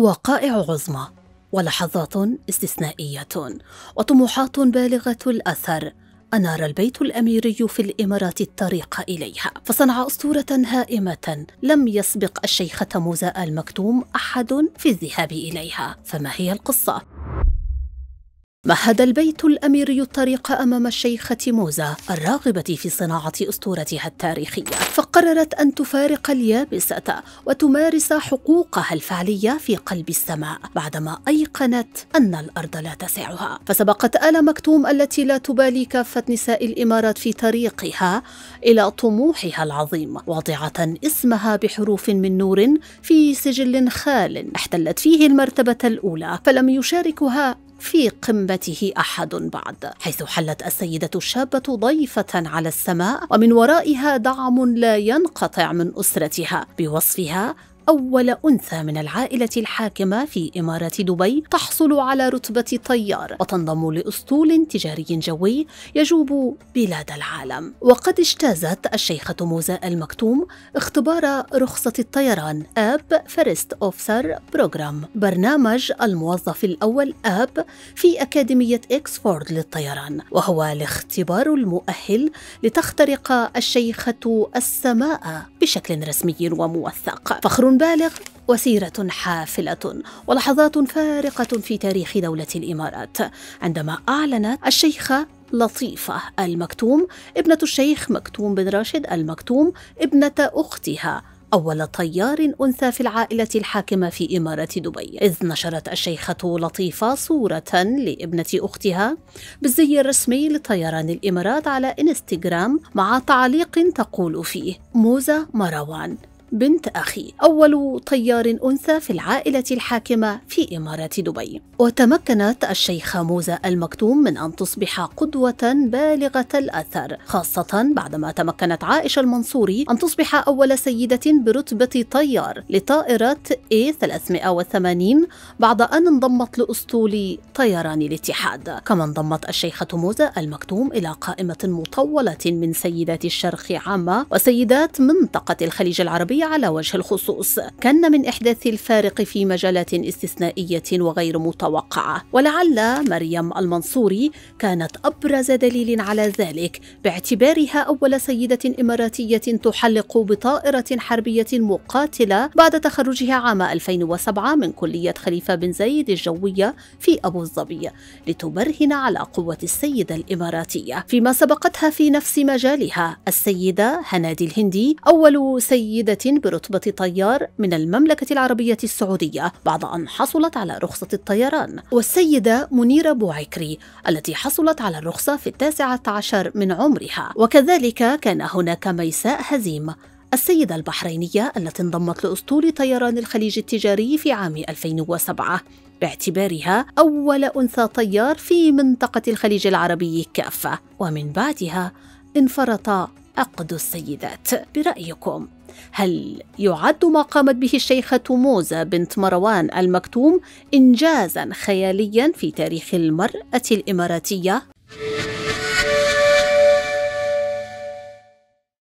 وقائع عظمى ولحظات استثنائية وطموحات بالغة الأثر أنار البيت الأميري في الإمارات الطريق إليها فصنع أسطورة هائمة لم يسبق الشيخة موزاء المكتوم أحد في الذهاب إليها فما هي القصة؟ مهد البيت الأميري الطريق أمام الشيخة موزة الراغبة في صناعة أسطورتها التاريخية فقررت أن تفارق اليابسة وتمارس حقوقها الفعلية في قلب السماء بعدما أيقنت أن الأرض لا تسعها فسبقت آل مكتوم التي لا تبالي كافة نساء الإمارات في طريقها إلى طموحها العظيم واضعة اسمها بحروف من نور في سجل خال احتلت فيه المرتبة الأولى فلم يشاركها في قمته أحد بعد حيث حلت السيدة الشابة ضيفة على السماء ومن ورائها دعم لا ينقطع من أسرتها بوصفها أول أنثى من العائلة الحاكمة في إمارة دبي تحصل على رتبة طيار وتنضم لأسطول تجاري جوي يجوب بلاد العالم وقد اجتازت الشيخة موزاء المكتوم اختبار رخصة الطيران آب فيرست أوفسر بروغرام برنامج الموظف الأول آب في أكاديمية إكسفورد للطيران وهو الاختبار المؤهل لتخترق الشيخة السماء بشكل رسمي وموثق فخر بالغ وسيرة حافلة ولحظات فارقة في تاريخ دولة الإمارات عندما أعلنت الشيخة لطيفة المكتوم ابنة الشيخ مكتوم بن راشد المكتوم ابنة أختها أول طيار أنثى في العائلة الحاكمة في إمارة دبي إذ نشرت الشيخة لطيفة صورة لابنة أختها بالزي الرسمي لطيران الإمارات على إنستغرام مع تعليق تقول فيه موزة مروان بنت أخي أول طيار أنثى في العائلة الحاكمة في إمارة دبي وتمكنت الشيخة موزة المكتوم من أن تصبح قدوة بالغة الأثر خاصة بعدما تمكنت عائشة المنصوري أن تصبح أول سيدة برتبة طيار لطائرة A380 بعد أن انضمت لأسطول طيران الاتحاد كما انضمت الشيخة موزة المكتوم إلى قائمة مطولة من سيدات الشرق عامة وسيدات منطقة الخليج العربي على وجه الخصوص كان من إحداث الفارق في مجالات استثنائية وغير متوقعة ولعل مريم المنصوري كانت أبرز دليل على ذلك باعتبارها أول سيدة إماراتية تحلق بطائرة حربية مقاتلة بعد تخرجها عام 2007 من كلية خليفة بن زايد الجوية في أبو ظبي لتبرهن على قوة السيدة الإماراتية فيما سبقتها في نفس مجالها السيدة هنادي الهندي أول سيدة برتبة طيار من المملكة العربية السعودية بعد أن حصلت على رخصة الطيران والسيدة منيرة بوعكري التي حصلت على الرخصة في التاسعة عشر من عمرها وكذلك كان هناك ميساء هزيم السيدة البحرينية التي انضمت لأسطول طيران الخليج التجاري في عام 2007 باعتبارها أول أنثى طيار في منطقة الخليج العربي كافة ومن بعدها انفرط عقد السيدات برأيكم هل يعد ما قامت به الشيخة موزة بنت مروان المكتوم إنجازا خياليا في تاريخ المرأة الإماراتية؟